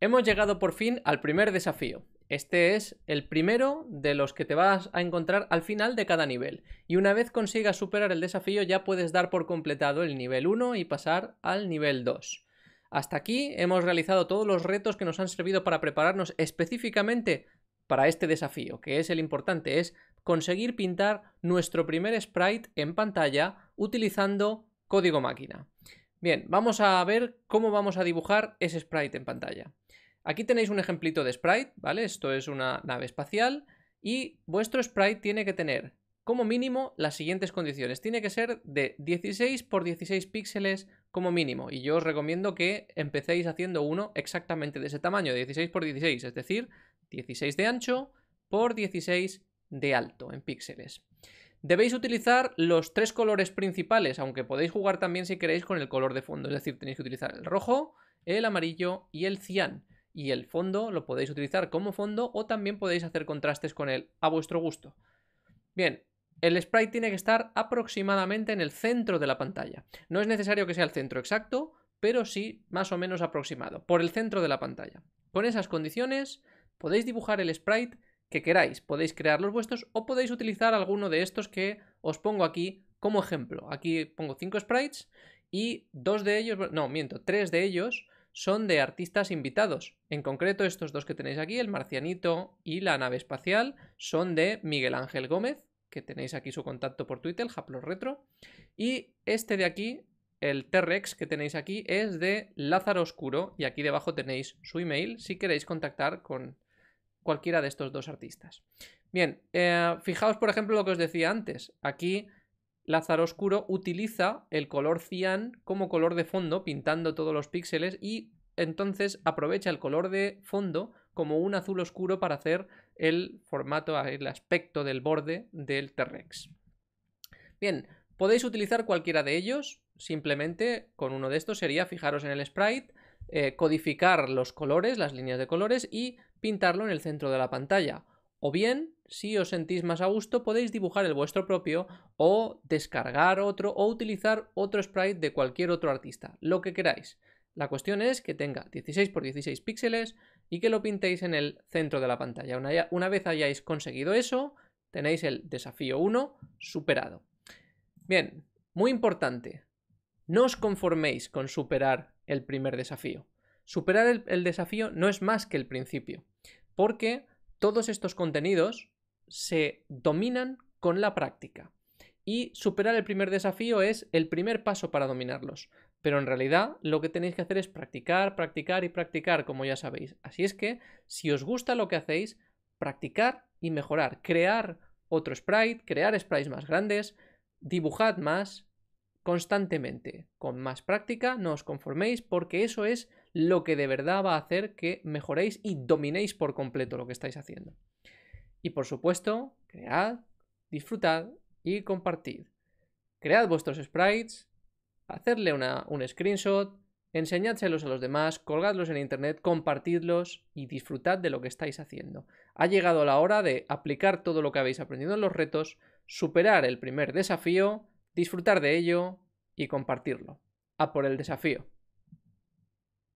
Hemos llegado por fin al primer desafío. Este es el primero de los que te vas a encontrar al final de cada nivel. Y una vez consigas superar el desafío ya puedes dar por completado el nivel 1 y pasar al nivel 2. Hasta aquí hemos realizado todos los retos que nos han servido para prepararnos específicamente para este desafío, que es el importante, es conseguir pintar nuestro primer sprite en pantalla utilizando código máquina. Bien, vamos a ver cómo vamos a dibujar ese sprite en pantalla. Aquí tenéis un ejemplito de sprite, ¿vale? Esto es una nave espacial y vuestro sprite tiene que tener como mínimo las siguientes condiciones. Tiene que ser de 16 por 16 píxeles como mínimo. Y yo os recomiendo que empecéis haciendo uno exactamente de ese tamaño, 16 por 16, es decir, 16 de ancho por 16 de alto en píxeles. Debéis utilizar los tres colores principales, aunque podéis jugar también si queréis con el color de fondo, es decir, tenéis que utilizar el rojo, el amarillo y el cian y el fondo lo podéis utilizar como fondo o también podéis hacer contrastes con él a vuestro gusto. Bien, el sprite tiene que estar aproximadamente en el centro de la pantalla. No es necesario que sea el centro exacto, pero sí más o menos aproximado, por el centro de la pantalla. Con esas condiciones podéis dibujar el sprite que queráis, podéis crear los vuestros o podéis utilizar alguno de estos que os pongo aquí como ejemplo. Aquí pongo cinco sprites y dos de ellos, no, miento, tres de ellos son de artistas invitados. En concreto, estos dos que tenéis aquí, el marcianito y la nave espacial, son de Miguel Ángel Gómez, que tenéis aquí su contacto por Twitter, Haplos Retro. Y este de aquí, el T-Rex que tenéis aquí, es de Lázaro Oscuro, y aquí debajo tenéis su email si queréis contactar con cualquiera de estos dos artistas. Bien, eh, fijaos por ejemplo lo que os decía antes. Aquí Lázaro Oscuro utiliza el color cian como color de fondo, pintando todos los píxeles y entonces aprovecha el color de fondo como un azul oscuro para hacer el formato, el aspecto del borde del T-Rex. Bien, podéis utilizar cualquiera de ellos, simplemente con uno de estos sería fijaros en el sprite, eh, codificar los colores, las líneas de colores y pintarlo en el centro de la pantalla. O bien, si os sentís más a gusto, podéis dibujar el vuestro propio o descargar otro o utilizar otro sprite de cualquier otro artista, lo que queráis. La cuestión es que tenga 16 x 16 píxeles y que lo pintéis en el centro de la pantalla. Una, vez hayáis conseguido eso, tenéis el desafío 1 superado. Bien, muy importante, no os conforméis con superar el primer desafío. Superar el, el desafío no es más que el principio, porque todos estos contenidos se dominan con la práctica. Y superar el primer desafío es el primer paso para dominarlos. Pero en realidad lo que tenéis que hacer es practicar, practicar y practicar, como ya sabéis. Así es que, si os gusta lo que hacéis, practicar y mejorar. Crear otro sprite, crear sprites más grandes, dibujad más, constantemente. Con más práctica, no os conforméis porque eso es lo que de verdad va a hacer que mejoréis y dominéis por completo lo que estáis haciendo. Y por supuesto, cread, disfrutad y compartid. Cread vuestros sprites, hacedle una, un screenshot, enseñádselos a los demás, colgadlos en internet, compartidlos y disfrutad de lo que estáis haciendo. Ha llegado la hora de aplicar todo lo que habéis aprendido en los retos, superar el primer desafío disfrutar de ello y compartirlo. A por el desafío.